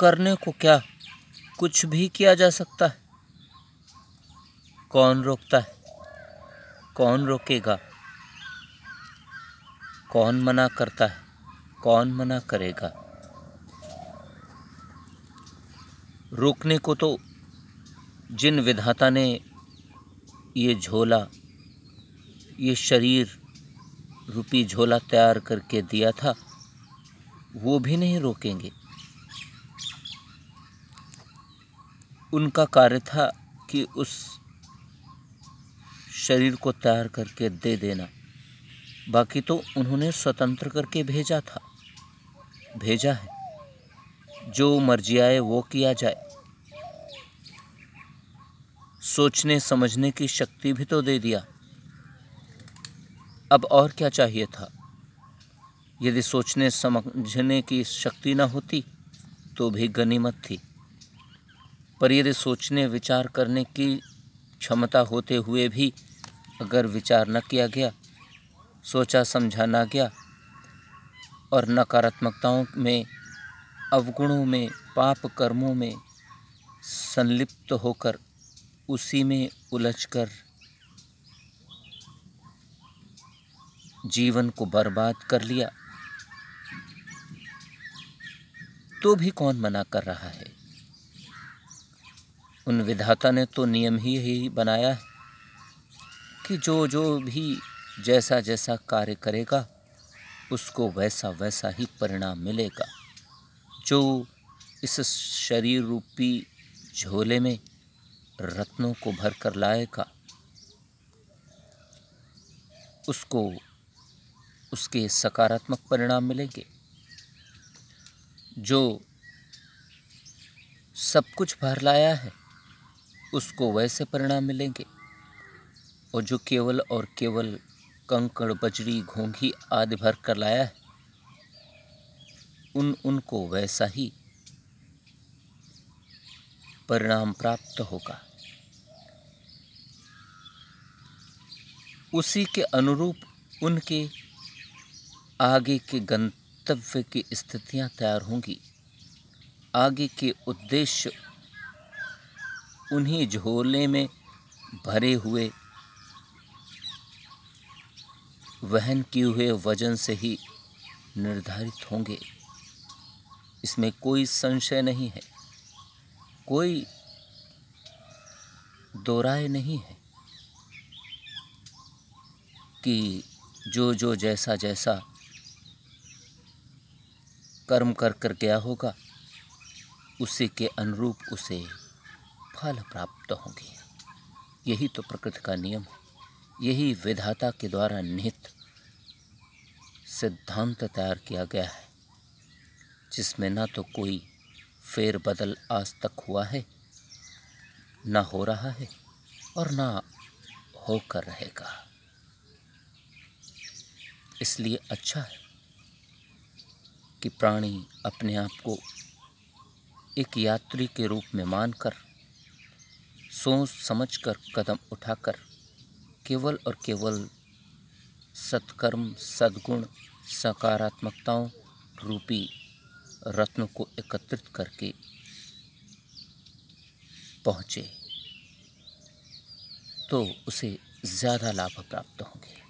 करने को क्या कुछ भी किया जा सकता है कौन रोकता है कौन रोकेगा कौन मना करता है कौन मना करेगा रोकने को तो जिन विधाता ने ये झोला ये शरीर रूपी झोला तैयार करके दिया था वो भी नहीं रोकेंगे उनका कार्य था कि उस शरीर को तैयार करके दे देना बाकी तो उन्होंने स्वतंत्र करके भेजा था भेजा है जो मर्जी आए वो किया जाए सोचने समझने की शक्ति भी तो दे दिया अब और क्या चाहिए था यदि सोचने समझने की शक्ति न होती तो भी गनीमत थी पर यदि सोचने विचार करने की क्षमता होते हुए भी अगर विचार न किया गया सोचा समझा ना गया और नकारात्मकताओं में अवगुणों में पाप कर्मों में संलिप्त होकर उसी में उलझकर जीवन को बर्बाद कर लिया तो भी कौन मना कर रहा है उन विधाता ने तो नियम ही ही बनाया है कि जो जो भी जैसा जैसा कार्य करेगा उसको वैसा वैसा ही परिणाम मिलेगा जो इस शरीर रूपी झोले में रत्नों को भर कर लाएगा उसको उसके सकारात्मक परिणाम मिलेंगे जो सब कुछ भर लाया है उसको वैसे परिणाम मिलेंगे और जो केवल और केवल कंकड़ बजरी घोंघी आदि भर कर लाया है उन उनको वैसा ही परिणाम प्राप्त होगा उसी के अनुरूप उनके आगे के गंतव्य की स्थितियां तैयार होंगी आगे के उद्देश्य उन्हीं झोले में भरे हुए वहन किए हुए वजन से ही निर्धारित होंगे इसमें कोई संशय नहीं है कोई दो नहीं है कि जो जो जैसा जैसा कर्म कर कर गया होगा उसी के अनुरूप उसे फल प्राप्त होंगे यही तो प्रकृति का नियम है यही विधाता के द्वारा निहित सिद्धांत तैयार किया गया है जिसमें ना तो कोई फेरबदल आज तक हुआ है ना हो रहा है और ना होकर रहेगा इसलिए अच्छा है कि प्राणी अपने आप को एक यात्री के रूप में मानकर सोच समझ कर कदम उठाकर केवल और केवल सत्कर्म सद्गुण सकारात्मकताओं रूपी रत्नों को एकत्रित करके पहुँचे तो उसे ज़्यादा लाभ प्राप्त होंगे